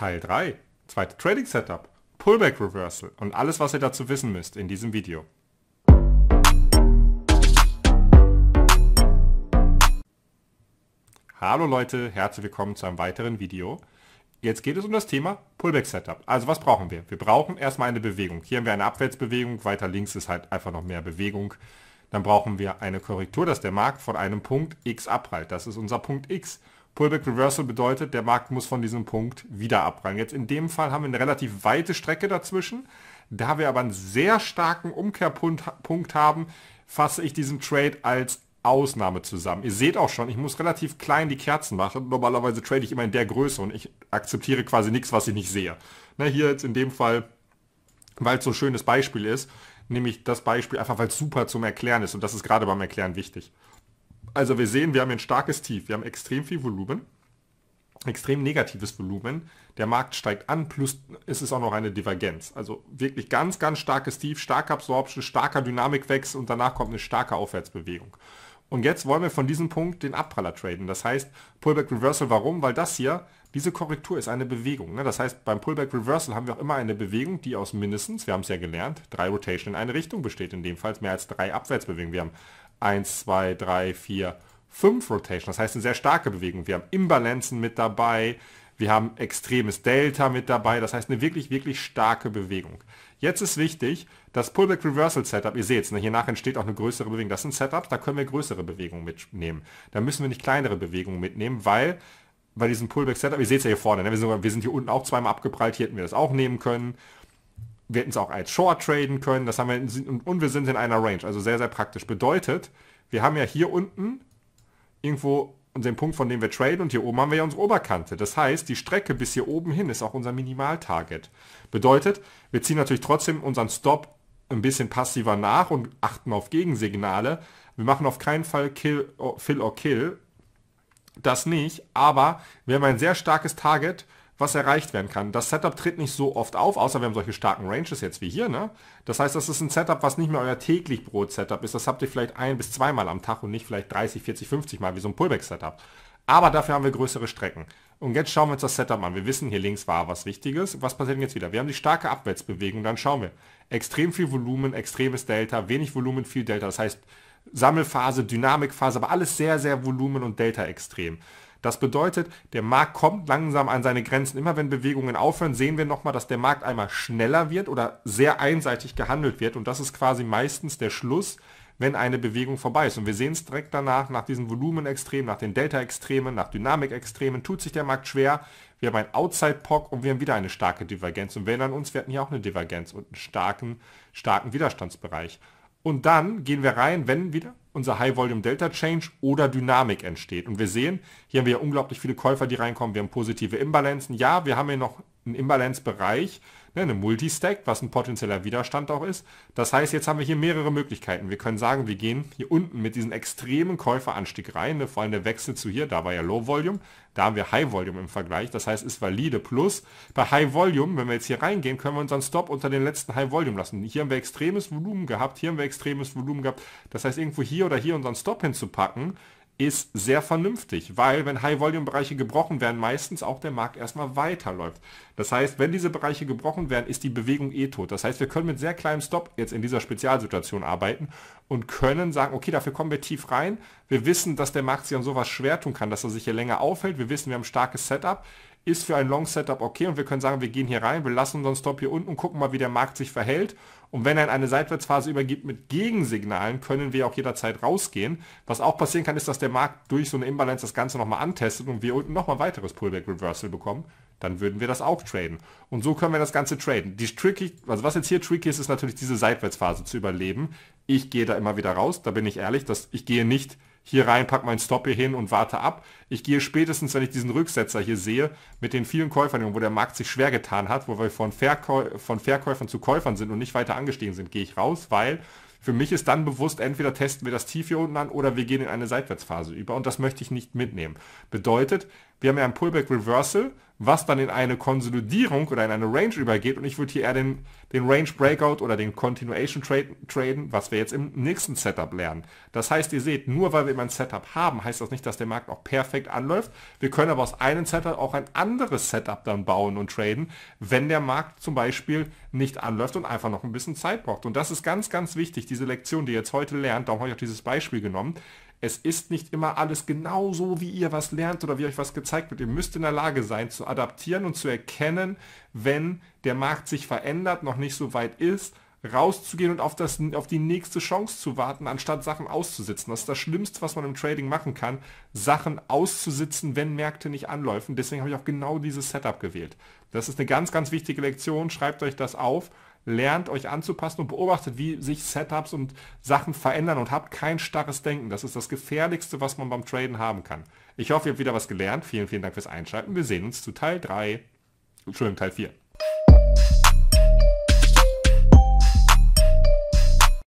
Teil 3, zweite Trading Setup, Pullback Reversal und alles, was ihr dazu wissen müsst in diesem Video. Hallo Leute, herzlich willkommen zu einem weiteren Video. Jetzt geht es um das Thema Pullback Setup. Also was brauchen wir? Wir brauchen erstmal eine Bewegung. Hier haben wir eine Abwärtsbewegung, weiter links ist halt einfach noch mehr Bewegung. Dann brauchen wir eine Korrektur, dass der Markt von einem Punkt X abprallt. Das ist unser Punkt X. Pullback Reversal bedeutet, der Markt muss von diesem Punkt wieder abprallen. Jetzt in dem Fall haben wir eine relativ weite Strecke dazwischen. Da wir aber einen sehr starken Umkehrpunkt haben, fasse ich diesen Trade als Ausnahme zusammen. Ihr seht auch schon, ich muss relativ klein die Kerzen machen. Normalerweise trade ich immer in der Größe und ich akzeptiere quasi nichts, was ich nicht sehe. Na, ne, hier jetzt in dem Fall, weil es so ein schönes Beispiel ist, nehme ich das Beispiel einfach, weil es super zum Erklären ist und das ist gerade beim Erklären wichtig. Also wir sehen, wir haben ein starkes Tief, wir haben extrem viel Volumen, extrem negatives Volumen. Der Markt steigt an, plus ist es auch noch eine Divergenz. Also wirklich ganz, ganz starkes Tief, starke Absorption, starker Dynamikwechsel und danach kommt eine starke Aufwärtsbewegung. Und jetzt wollen wir von diesem Punkt den Abpraller traden. Das heißt, Pullback Reversal, warum? Weil das hier, diese Korrektur ist eine Bewegung. Ne? Das heißt, beim Pullback Reversal haben wir auch immer eine Bewegung, die aus mindestens, wir haben es ja gelernt, drei Rotation in eine Richtung besteht. In dem Fall mehr als drei Abwärtsbewegungen. Wir haben 1, 2, 3, 4, 5 Rotation. Das heißt, eine sehr starke Bewegung. Wir haben Imbalanzen mit dabei, wir haben extremes Delta mit dabei. Das heißt, eine wirklich, wirklich starke Bewegung. Jetzt ist wichtig, das Pullback Reversal Setup, ihr seht es, ne, hier nach entsteht auch eine größere Bewegung. Das sind Setups, da können wir größere Bewegungen mitnehmen. Da müssen wir nicht kleinere Bewegungen mitnehmen, weil bei diesem Pullback Setup, ihr seht es ja hier vorne, ne, wir, sind, wir, sind, hier unten auch zweimal abgeprallt, hier hätten wir das auch nehmen können wir hätten es auch als Short traden können, das haben wir und wir sind in einer Range, also sehr, sehr praktisch. Bedeutet, wir haben ja hier unten irgendwo unseren Punkt, von dem wir traden und hier oben haben wir ja unsere Oberkante. Das heißt, die Strecke bis hier oben hin ist auch unser Minimaltarget. Bedeutet, wir ziehen natürlich trotzdem unseren Stop ein bisschen passiver nach und achten auf Gegensignale. Wir machen auf keinen Fall Kill, oh, Fill or Kill, das nicht, aber wir haben ein sehr starkes Target, was erreicht werden kann. Das Setup tritt nicht so oft auf, außer wir haben solche starken Ranges jetzt wie hier. Ne? Das heißt, das ist ein Setup, was nicht mehr euer täglich Brot-Setup ist. Das habt ihr vielleicht ein- bis zweimal am Tag und nicht vielleicht 30, 40, 50 Mal wie so ein Pullback-Setup. Aber dafür haben wir größere Strecken. Und jetzt schauen wir uns das Setup an. Wir wissen, hier links war was Wichtiges. Was passiert denn jetzt wieder? Wir haben die starke Abwärtsbewegung. Dann schauen wir. Extrem viel Volumen, extremes Delta, wenig Volumen, viel Delta. Das heißt, Sammelphase, Dynamikphase, aber alles sehr, sehr Volumen- und Delta-extrem. Das bedeutet, der Markt kommt langsam an seine Grenzen. Immer wenn Bewegungen aufhören, sehen wir nochmal, dass der Markt einmal schneller wird oder sehr einseitig gehandelt wird. Und das ist quasi meistens der Schluss, wenn eine Bewegung vorbei ist. Und wir sehen es direkt danach, nach diesen Volumenextremen, nach den Delta-Extremen, nach Dynamikextremen, tut sich der Markt schwer. Wir haben ein Outside-Pock und wir haben wieder eine starke Divergenz. Und wir erinnern uns, wir hatten hier auch eine Divergenz und einen starken, starken Widerstandsbereich. Und dann gehen wir rein, wenn wieder unser High-Volume-Delta-Change oder Dynamik entsteht. Und wir sehen, hier haben wir ja unglaublich viele Käufer, die reinkommen, wir haben positive Imbalanzen. Ja, wir haben hier noch einen Imbalance-Bereich, ne, eine Multistack, was ein potenzieller Widerstand auch ist. Das heißt, jetzt haben wir hier mehrere Möglichkeiten. Wir können sagen, wir gehen hier unten mit diesem extremen Käuferanstieg rein, ne, vor allem der Wechsel zu hier, da war ja Low Volume, da haben wir High Volume im Vergleich, das heißt, ist valide. Plus bei High Volume, wenn wir jetzt hier reingehen, können wir unseren Stop unter den letzten High Volume lassen. Hier haben wir extremes Volumen gehabt, hier haben wir extremes Volumen gehabt. Das heißt, irgendwo hier oder hier unseren Stop hinzupacken, ist sehr vernünftig, weil wenn High-Volume-Bereiche gebrochen werden, meistens auch der Markt erstmal weiterläuft. Das heißt, wenn diese Bereiche gebrochen werden, ist die Bewegung eh tot. Das heißt, wir können mit sehr kleinem Stop jetzt in dieser Spezialsituation arbeiten und können sagen, okay, dafür kommen wir tief rein. Wir wissen, dass der Markt sich an sowas schwer tun kann, dass er sich hier länger aufhält. Wir wissen, wir haben ein starkes Setup ist für ein Long Setup okay und wir können sagen, wir gehen hier rein, wir lassen unseren Stop hier unten und gucken mal, wie der Markt sich verhält. Und wenn er in eine Seitwärtsphase übergibt mit Gegensignalen, können wir auch jederzeit rausgehen. Was auch passieren kann, ist, dass der Markt durch so eine Imbalance das Ganze nochmal antestet und wir unten nochmal weiteres Pullback Reversal bekommen. Dann würden wir das auch traden. Und so können wir das Ganze traden. Die tricky, also was jetzt hier tricky ist, ist natürlich diese Seitwärtsphase zu überleben. Ich gehe da immer wieder raus, da bin ich ehrlich, dass ich gehe nicht hier rein, pack meinen Stop hier hin und warte ab. Ich gehe spätestens, wenn ich diesen Rücksetzer hier sehe, mit den vielen Käufern, wo der Markt sich schwer getan hat, wo wir von, Verkäu von Verkäufern zu Käufern sind und nicht weiter angestiegen sind, gehe ich raus, weil für mich ist dann bewusst, entweder testen wir das Tief hier unten an oder wir gehen in eine Seitwärtsphase über und das möchte ich nicht mitnehmen. Bedeutet, wir haben ja ein Pullback Reversal, was dann in eine Konsolidierung oder in eine Range übergeht. Und ich würde hier eher den, den Range Breakout oder den Continuation Trade, traden, was wir jetzt im nächsten Setup lernen. Das heißt, ihr seht, nur weil wir immer ein Setup haben, heißt das nicht, dass der Markt auch perfekt anläuft. Wir können aber aus einem Setup auch ein anderes Setup dann bauen und traden, wenn der Markt zum Beispiel nicht anläuft und einfach noch ein bisschen Zeit braucht. Und das ist ganz, ganz wichtig, diese Lektion, die ihr jetzt heute lernt, darum habe ich auch dieses Beispiel genommen, es ist nicht immer alles genau so, wie ihr was lernt oder wie euch was gezeigt wird. Ihr müsst in der Lage sein, zu adaptieren und zu erkennen, wenn der Markt sich verändert, noch nicht so weit ist, rauszugehen und auf, das, auf die nächste Chance zu warten, anstatt Sachen auszusitzen. Das ist das Schlimmste, was man im Trading machen kann, Sachen auszusitzen, wenn Märkte nicht anläufen. Deswegen habe ich auch genau dieses Setup gewählt. Das ist eine ganz, ganz wichtige Lektion. Schreibt euch das auf lernt euch anzupassen und beobachtet, wie sich Setups und Sachen verändern und habt kein starres Denken. Das ist das Gefährlichste, was man beim Traden haben kann. Ich hoffe, ihr habt wieder was gelernt. Vielen, vielen Dank fürs Einschalten. Wir sehen uns zu Teil 3, Entschuldigung, Teil 4.